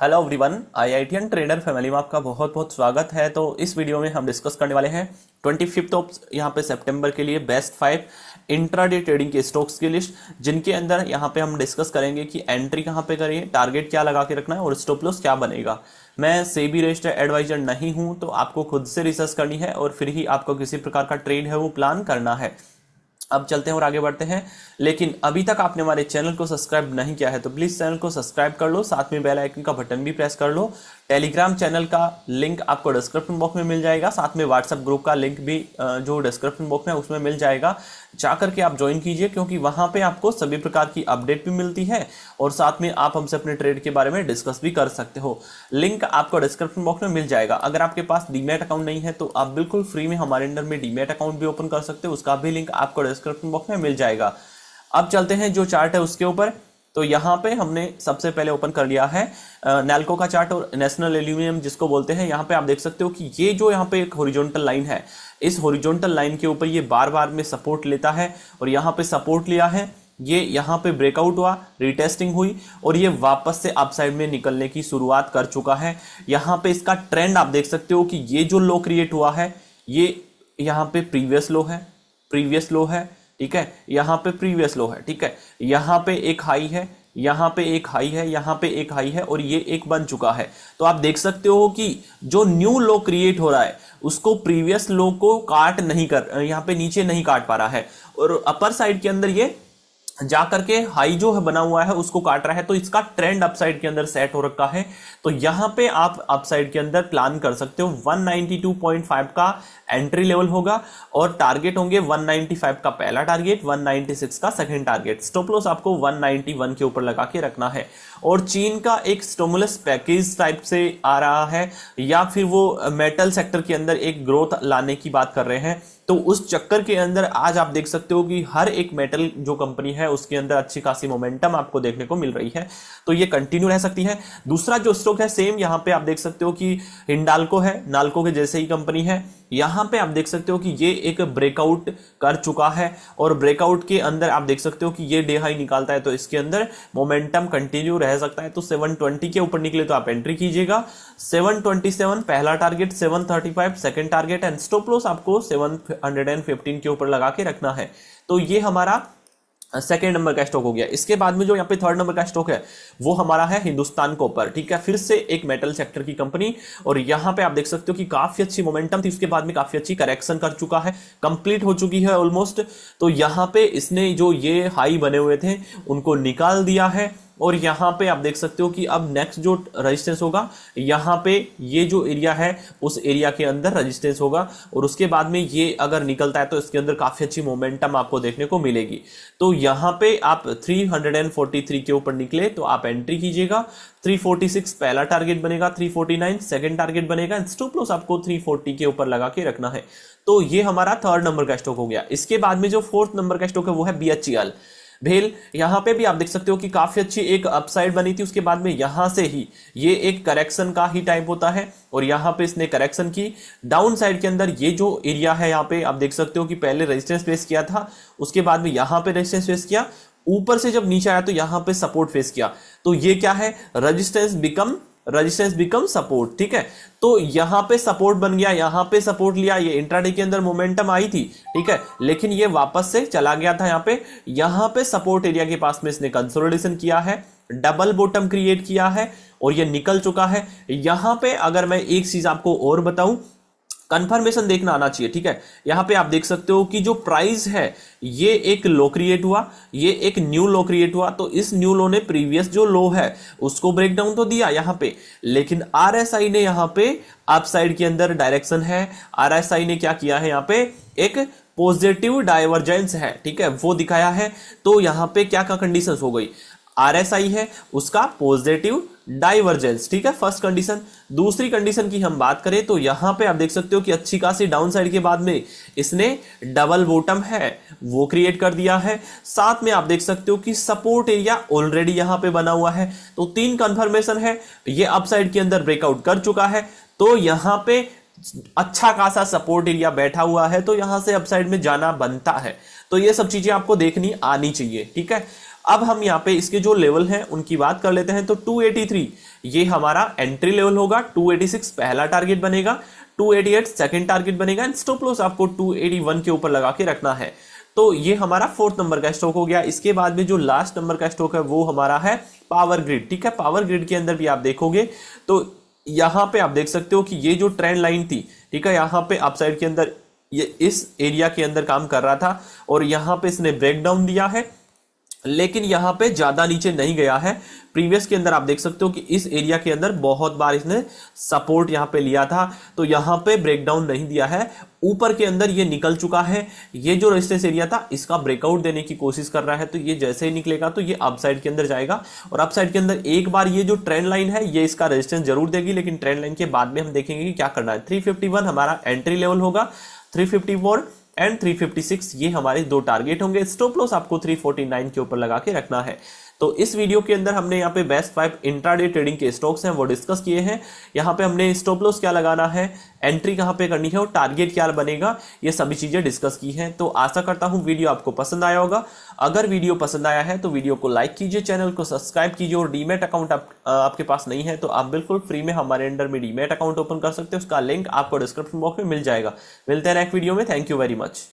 hello everyone and trainer family में आपका बहुत बहुत स्वागत है तो इस वीडियो में हम डिस्कस करने वाले हैं ट्वेंटी फिफ्थ ऑफ यहाँ पे सितंबर के लिए बेस्ट फाइव इंट्राडे ट्रेडिंग के स्टॉक्स की लिस्ट जिनके अंदर यहाँ पे हम डिस्कस करेंगे कि एंट्री कहाँ पे करिए टारगेट क्या लगा के रखना है और स्टॉप लॉस क्या बनेगा मैं सेबी रजिस्टर एडवाइजर नहीं हूँ तो आपको खुद से रिसर्च करनी है और फिर ही आपको किसी प्रकार का ट्रेड है वो प्लान करना है अब चलते हैं और आगे बढ़ते हैं लेकिन अभी तक आपने हमारे चैनल को सब्सक्राइब नहीं किया है तो प्लीज़ चैनल को सब्सक्राइब कर लो साथ में बेल आइकन का बटन भी प्रेस कर लो टेलीग्राम चैनल का लिंक आपको डिस्क्रिप्शन बॉक्स में मिल जाएगा साथ में व्हाट्सएप ग्रुप का लिंक भी जो डिस्क्रिप्शन बॉक्स में उसमें मिल जाएगा जा करके आप ज्वाइन कीजिए क्योंकि वहां पे आपको सभी प्रकार की अपडेट भी मिलती है और साथ में आप हमसे अपने ट्रेड के बारे में डिस्कस भी कर सकते हो लिंक आपको डिस्क्रिप्शन बॉक्स में मिल जाएगा अगर आपके पास डीमेट अकाउंट नहीं है तो आप बिल्कुल फ्री में हमारे अंडर में डीमेट अकाउंट भी ओपन कर सकते हो उसका भी लिंक आपको डिस्क्रिप्शन बॉक्स में मिल जाएगा अब चलते हैं जो चार्ट है उसके ऊपर तो यहाँ पे हमने सबसे पहले ओपन कर लिया है नेल्को का चार्ट और नेशनल एल्यूमिनियम जिसको बोलते हैं यहाँ पे आप देख सकते हो कि ये जो यहाँ पे एक होरिजोनटल लाइन है इस होरिजोनटल लाइन के ऊपर ये बार बार में सपोर्ट लेता है और यहाँ पे सपोर्ट लिया है ये यहाँ पे ब्रेकआउट हुआ रिटेस्टिंग हुई और ये वापस से अपसाइड में निकलने की शुरुआत कर चुका है यहाँ पे इसका ट्रेंड आप देख सकते हो कि ये जो लो क्रिएट हुआ है ये यहाँ पे प्रीवियस लो है प्रीवियस लो है ठीक है यहाँ पे प्रीवियस लो है ठीक है यहाँ पे एक हाई है यहाँ पे एक हाई है यहाँ पे एक हाई है और ये एक बन चुका है तो आप देख सकते हो कि जो न्यू लो क्रिएट हो रहा है उसको प्रीवियस लो को काट नहीं कर यहाँ पे नीचे नहीं काट पा रहा है और अपर साइड के अंदर ये जा करके हाई जो है बना हुआ है उसको काट रहा है तो इसका ट्रेंड अपसाइड के अंदर सेट हो रखा है तो यहां पे आप अपसाइड के अंदर प्लान कर सकते हो 192.5 का एंट्री लेवल होगा और टारगेट होंगे 195 का पहला टारगेट 196 का सेकंड टारगेट स्टॉप लॉस आपको 191 के ऊपर लगा के रखना है और चीन का एक स्टोमुलस पैकेज टाइप से आ रहा है या फिर वो मेटल सेक्टर के अंदर एक ग्रोथ लाने की बात कर रहे हैं तो उस चक्कर के अंदर आज आप देख सकते हो कि हर एक मेटल जो कंपनी है उसके अंदर अच्छी खासी मोमेंटम आपको देखने को मिल रही है तो ये कंटिन्यू रह सकती है दूसरा जो स्टॉक है सेम यहाँ पे आप देख सकते हो कि हिंडाल्को है नालको के जैसे ही कंपनी है यहां पे आप देख सकते हो कि ये एक ब्रेकआउट कर चुका है और ब्रेकआउट के अंदर आप देख सकते हो कि ये डे हाई निकालता है तो इसके अंदर मोमेंटम कंटिन्यू रह सकता है तो 720 के ऊपर निकले तो आप एंट्री कीजिएगा 727 पहला target 735 second target and stop loss आपको 715 के ऊपर लगा के रखना है तो ये हमारा सेकेंड नंबर का स्टॉक हो गया इसके बाद में जो यहाँ पे थर्ड नंबर का स्टॉक है वो हमारा है हिंदुस्तान कॉपर ठीक है फिर से एक मेटल सेक्टर की कंपनी और यहाँ पे आप देख सकते हो कि काफी अच्छी मोमेंटम थी उसके बाद में काफी अच्छी करेक्शन कर चुका है कंप्लीट हो चुकी है ऑलमोस्ट तो यहाँ पे इसने जो ये हाई बने हुए थे उनको निकाल दिया है और यहां पे आप देख सकते हो कि अब नेक्स्ट जो रेजिस्टेंस होगा यहां पे ये जो एरिया है उस एरिया के अंदर रेजिस्टेंस होगा और उसके बाद में ये अगर निकलता है तो इसके अंदर काफ़ी अच्छी मोमेंटम आपको देखने को मिलेगी तो यहाँ पे आप 343 के ऊपर निकले तो आप एंट्री कीजिएगा 346 पहला टारगेट बनेगा 349 सेकंड टारगेट बनेगा स्टॉप लॉस आपको 340 के ऊपर लगा के रखना है तो ये हमारा थर्ड नंबर का स्टॉक हो गया इसके बाद में जो फोर्थ नंबर का स्टॉक है वो है बी भेल यहां पे भी आप देख सकते हो कि काफी अच्छी एक अपसाइड बनी थी उसके बाद में यहां से ही ये एक करेक्शन का ही टाइप होता है और यहां पे इसने करेक्शन की डाउन साइड के अंदर ये जो एरिया है यहां पे आप देख सकते हो कि पहले रेजिस्टेंस फेस किया था उसके बाद में यहां पे रेजिस्टेंस फेस किया ऊपर से जब नीचे आया तो यहां पे सपोर्ट फेस किया तो ये क्या है resistance become resistance become support ठीक है तो यहां पे सपोर्ट बन गया यहां पे सपोर्ट लिया ये इंट्राडे के अंदर मोमेंटम आई थी ठीक है लेकिन ये वापस से चला गया था यहां पे यहां पे सपोर्ट एरिया के पास में इसने कंसोलिडेशन किया है डबल बॉटम क्रिएट किया है और ये निकल चुका है यहां पे अगर मैं एक चीज आपको और बताऊं कंफर्मेशन देखना आना चाहिए ठीक है यहां पे आप देख सकते हो कि जो प्राइस है ये एक लो क्रिएट हुआ ये एक न्यू लो क्रिएट हुआ तो इस न्यू लो ने प्रीवियस जो लो है उसको ब्रेकडाउन तो दिया यहां पे लेकिन आर ने यहां पे अप साइड के अंदर डायरेक्शन है आर ने क्या किया है यहां पे एक पॉजिटिव डाइवर्जेंस है ठीक है वो दिखाया है तो यहां पे क्या क्या कंडीशंस हो गई आरएसआई है उसका पॉजिटिव डाइवर्जेंस ठीक है फर्स्ट कंडीशन दूसरी कंडीशन की हम बात करें तो यहां पे आप देख सकते हो कि अच्छी खासी डाउन साइड के बाद में इसने डबल बॉटम है वो क्रिएट कर दिया है साथ में आप देख सकते हो कि सपोर्ट एरिया ऑलरेडी यहां पे बना हुआ है तो तीन कंफर्मेशन है ये अपसाइड के अंदर ब्रेकआउट कर चुका है तो यहां पर अच्छा खासा सपोर्ट एरिया बैठा हुआ है तो यहां से अपसाइड में जाना बनता है तो ये सब चीजें आपको देखनी आनी चाहिए ठीक है अब हम यहाँ पे इसके जो लेवल हैं उनकी बात कर लेते हैं तो 283 ये हमारा एंट्री लेवल होगा 286 पहला टारगेट बनेगा 288 सेकेंड टारगेट बनेगा एंड स्टॉप लॉस आपको 281 के ऊपर लगा के रखना है तो ये हमारा फोर्थ नंबर का स्टॉक हो गया इसके बाद में जो लास्ट नंबर का स्टॉक है वो हमारा है पावर ग्रिड ठीक है पावर ग्रिड के अंदर भी आप देखोगे तो यहाँ पे आप देख सकते हो कि ये जो ट्रेंड लाइन थी ठीक है यहाँ पे अपसाइड के अंदर ये इस एरिया के अंदर काम कर रहा था और यहाँ पे इसने ब्रेकडाउन दिया है लेकिन यहां पे ज़्यादा नीचे नहीं गया है प्रीवियस के अंदर आप देख सकते हो कि इस एरिया के अंदर बहुत बार इसने सपोर्ट यहां पे लिया था तो यहां पे ब्रेकडाउन नहीं दिया है ऊपर के अंदर ये निकल चुका है ये जो रेजिस्टेंस एरिया था इसका ब्रेकआउट देने की कोशिश कर रहा है तो ये जैसे ही निकलेगा तो ये अपसाइड के अंदर जाएगा और अपसाइड के अंदर एक बार ये जो ट्रेंड लाइन है ये इसका रेजिस्टेंस जरूर देगी लेकिन ट्रेंड लाइन के बाद में हम देखेंगे कि क्या करना है थ्री हमारा एंट्री लेवल होगा थ्री एंड 356 ये हमारे दो टारगेट होंगे स्टॉप लॉस आपको 349 के ऊपर लगा के रखना है तो इस वीडियो के अंदर हमने यहाँ पे बेस्ट फाइव इंट्राडे ट्रेडिंग के स्टॉक्स हैं वो डिस्कस किए हैं यहाँ पे हमने स्टॉप लॉस क्या लगाना है एंट्री कहाँ पे करनी है और टारगेट क्या बनेगा ये सभी चीज़ें डिस्कस की हैं तो आशा करता हूँ वीडियो आपको पसंद आया होगा अगर वीडियो पसंद आया है तो वीडियो को लाइक कीजिए चैनल को सब्सक्राइब कीजिए और डीमेट अकाउंट आप, आपके पास नहीं है तो आप बिल्कुल फ्री में हमारे अंडर में डीमेट अकाउंट ओपन कर सकते हैं उसका लिंक आपको डिस्क्रिप्शन बॉक्स में मिल जाएगा मिलते हैं नेक्स्ट वीडियो में थैंक यू वेरी मच